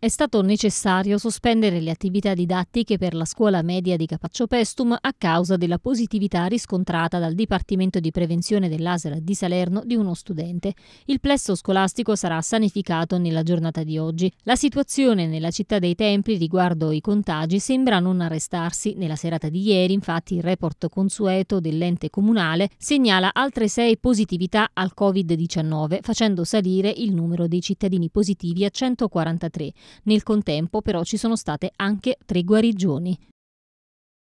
È stato necessario sospendere le attività didattiche per la scuola media di Capaccio Pestum a causa della positività riscontrata dal Dipartimento di Prevenzione dell'ASL di Salerno di uno studente. Il plesso scolastico sarà sanificato nella giornata di oggi. La situazione nella città dei Templi riguardo i contagi sembra non arrestarsi. Nella serata di ieri, infatti, il report consueto dell'ente comunale segnala altre sei positività al Covid-19, facendo salire il numero dei cittadini positivi a 143. Nel contempo però ci sono state anche tre guarigioni.